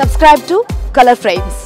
subscribe to colour frames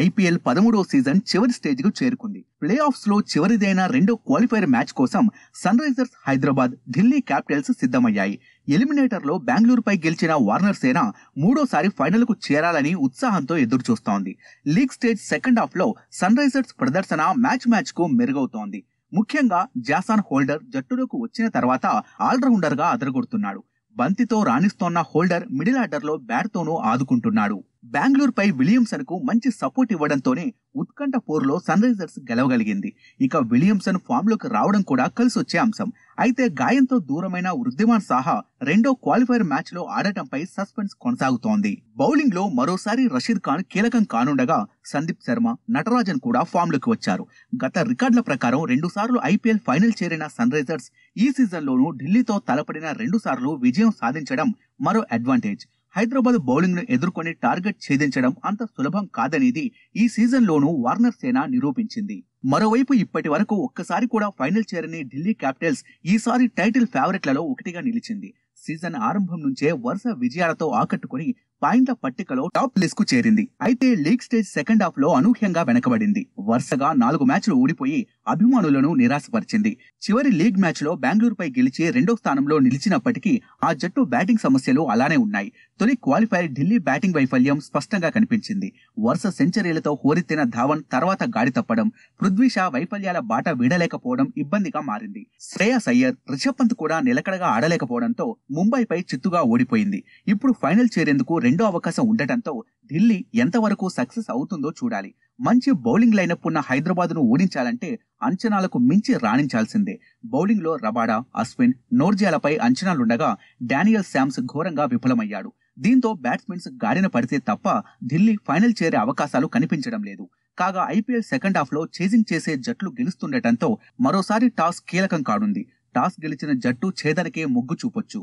IPL పదమూడో season చివరి కు చేరుకుంది ప్లే ఆఫ్స్ లో చివరిదైన రెండో క్వాలిఫైర్ మ్యాచ్ కోసం Sunrisers Hyderabad Delhi Capitals సిద్ధమయ్యాయి ఎలిమినేటర్ లో బెంగళూరుపై గెలిచిన వార్నర్ సేన మూడోసారి ఫైనల్ కు చేరాలని ఉత్సాహంతో ఎదురు చూస్తోంది లీగ్ స్టేజ్ సెకండ్ హాఫ్ లో సన్ రైజర్స్ ప్రదర్శన మ్యాచ్ మ్యాచ్ కు మెరుగవుతోంది ముఖ్యంగా జాసాన్ హోల్డర్ జట్టులోకి వచ్చిన తర్వాత ఆల్రౌండర్ గా అదరగొడుతున్నాడు బంతితో రాణిస్తోన్న హోల్డర్ మిడిల్ ఆర్డర్లో బ్యాట్తోనూ ఆదుకుంటున్నాడు బెంగళూరుపై విలియమ్సన్ కు మంచి సపోర్ట్ ఇవ్వడంతోనే ఉత్కంఠ పోరులో సన్ రైజర్స్ గెలవగలిగింది ఇక విలియమ్సన్ ఫామ్లోకి రావడం కూడా కలిసొచ్చే అంశం అయితే గాయంతో దూరమైన వృద్ధిమాన్ సాహా రెండో క్వాలిఫైర్ మ్యాచ్ లో ఆడటంపై సస్పెన్స్ కొనసాగుతోంది బౌలింగ్ లో మరోసారి రషీద్ ఖాన్ కీలకం కానుండగా సందీప్ శర్మ నటరాజన్ కూడా ఫామ్ లోకి వచ్చారు గత రికార్డుల ప్రకారం రెండు సార్లు ఐపీఎల్ ఫైనల్ చేరిన సన్ రైజర్స్ ఈ సీజన్ లోనూ ఢిల్లీతో తలపడిన రెండు సార్లు విజయం సాధించడం మరో అడ్వాంటేజ్ హైదరాబాద్ బౌలింగ్ ను ఎదుర్కొని టార్గెట్ ఛేదించడం అంత సులభం కాదనేది ఈ సీజన్లోనూ వార్నర్ సేన నిరూపించింది మరోవైపు ఇప్పటి వరకు ఒక్కసారి కూడా ఫైనల్ చేరని ఢిల్లీ క్యాపిటల్స్ ఈసారి టైటిల్ ఫేవరెట్లలో ఒకటిగా నిలిచింది సీజన్ ఆరంభం నుంచే వరుస విజయాలతో ఆకట్టుకుని పాయింట్ల పట్టికలో టాప్ లిస్ట్ కు చేరింది అయితే లీగ్ స్టేజ్ సెకండ్ హాఫ్ లో అనూహ్యంగా వెనకబడింది వరుసగా నాలుగు మ్యాచ్లు ఓడిపోయి అభిమానులను నిరాశపరిచింది చివరి లీగ్ మ్యాచ్ లో బెంగళూరు పై గెలిచి రెండో స్థానంలో నిలిచినప్పటికీ ఆ జట్టు బ్యాటింగ్ సమస్యలు అలానే ఉన్నాయి తొలి క్వాలిఫైర్ ఢిల్లీ బ్యాటింగ్ వైఫల్యం స్పష్టంగా కనిపించింది వరుస సెంచరీలతో హోరెత్తిన ధావన్ తర్వాత గాడి తప్పడం పృథ్వీష వైఫల్యాల బాట వీడలేకపోవడం ఇబ్బందిగా మారింది శ్రేయస్ అయ్యర్ రిషబ్ పంత్ కూడా నిలకడగా ఆడలేకపోవడంతో ముంబైపై చిత్తుగా ఓడిపోయింది ఇప్పుడు ఫైనల్ చేరేందుకు రెండో అవకాశం ఉండటంతో ఢిల్లీ ఎంతవరకు సక్సెస్ అవుతుందో చూడాలి మంచి బౌలింగ్ లైనప్ ఉన్న హైదరాబాద్ను ఓడించాలంటే అంచనాలకు మించి రాణించాల్సిందే బౌలింగ్లో రబాడా అశ్విన్ నోర్జియాలపై అంచనాలుండగా డానియల్ శామ్స్ ఘోరంగా విఫలమయ్యాడు దీంతో బ్యాట్స్మెన్స్ గాడిన పడితే తప్ప ఢిల్లీ ఫైనల్ చేరే అవకాశాలు కనిపించడం లేదు కాగా ఐపీఎల్ సెకండ్ హాఫ్లో చేజింగ్ చేసే జట్లు గెలుస్తుండటంతో మరోసారి టాస్ కీలకం కాడుంది టాస్ గెలిచిన జట్టు ఛేదనకే మొగ్గు చూపొచ్చు